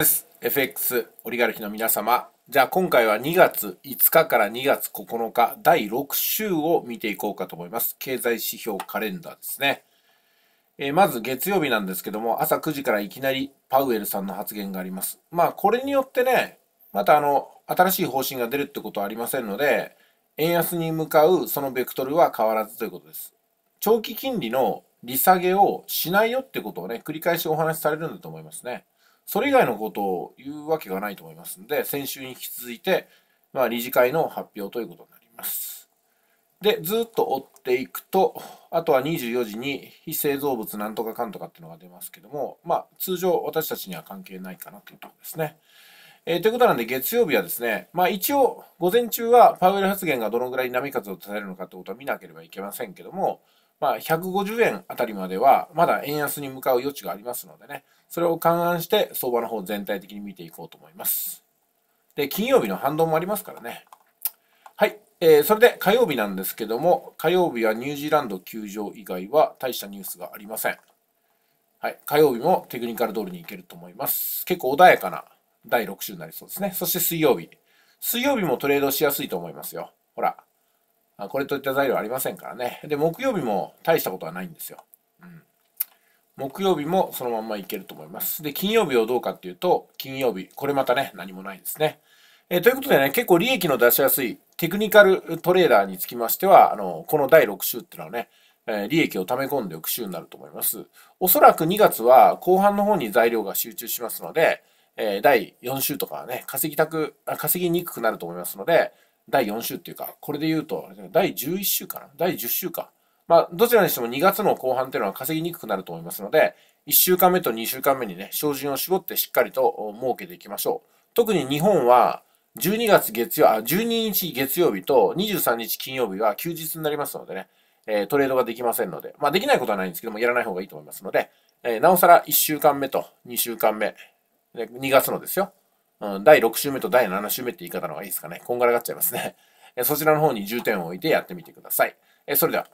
です。FX オリガルヒの皆様。じゃあ今回は2月5日から2月9日第6週を見ていこうかと思います。経済指標カレンダーですね。えー、まず月曜日なんですけども、朝9時からいきなりパウエルさんの発言があります。まあこれによってね、またあの、新しい方針が出るってことはありませんので、円安に向かうそのベクトルは変わらずということです。長期金利の利下げをしないよってことをね、繰り返しお話しされるんだと思いますね。それ以外のことを言うわけがないと思いますので、先週に引き続いて、まあ、理事会の発表ということになります。で、ずっと追っていくと、あとは24時に非製造物なんとかかんとかっていうのが出ますけども、まあ、通常私たちには関係ないかなというところですね。えー、ということなんで、月曜日はですね、まあ一応、午前中はパウエル発言がどのぐらい波風を立てるのかということは見なければいけませんけども、まあ、150円あたりまでは、まだ円安に向かう余地がありますのでね、それを勘案して、相場の方全体的に見ていこうと思います。で、金曜日の反動もありますからね。はい。えー、それで火曜日なんですけども、火曜日はニュージーランド球場以外は大したニュースがありません。はい。火曜日もテクニカル通りにいけると思います。結構穏やかな第6週になりそうですね。そして水曜日。水曜日もトレードしやすいと思いますよ。ほら。これといった材料ありませんからね。で、木曜日も大したことはないんですよ。うん。木曜日もそのまんまいけると思います。で、金曜日をどうかっていうと、金曜日、これまたね、何もないんですね。えー、ということでね、結構利益の出しやすいテクニカルトレーダーにつきましては、あの、この第6週っていうのはね、えー、利益を溜め込んでおく週になると思います。おそらく2月は後半の方に材料が集中しますので、えー、第4週とかはね、稼ぎたく、稼ぎにくくなると思いますので、第4週っていうか、これで言うと、第11週かな第10週か。まあ、どちらにしても2月の後半っていうのは稼ぎにくくなると思いますので、1週間目と2週間目にね、精進を絞ってしっかりと設けていきましょう。特に日本は、12月月曜、あ、12日月曜日と23日金曜日は休日になりますのでね、えー、トレードができませんので、まあできないことはないんですけども、やらない方がいいと思いますので、えー、なおさら1週間目と2週間目、2月のですよ、うん、第6週目と第7週目って言い方の方がいいですかね。こんがらがっちゃいますね。そちらの方に重点を置いてやってみてください。それでは。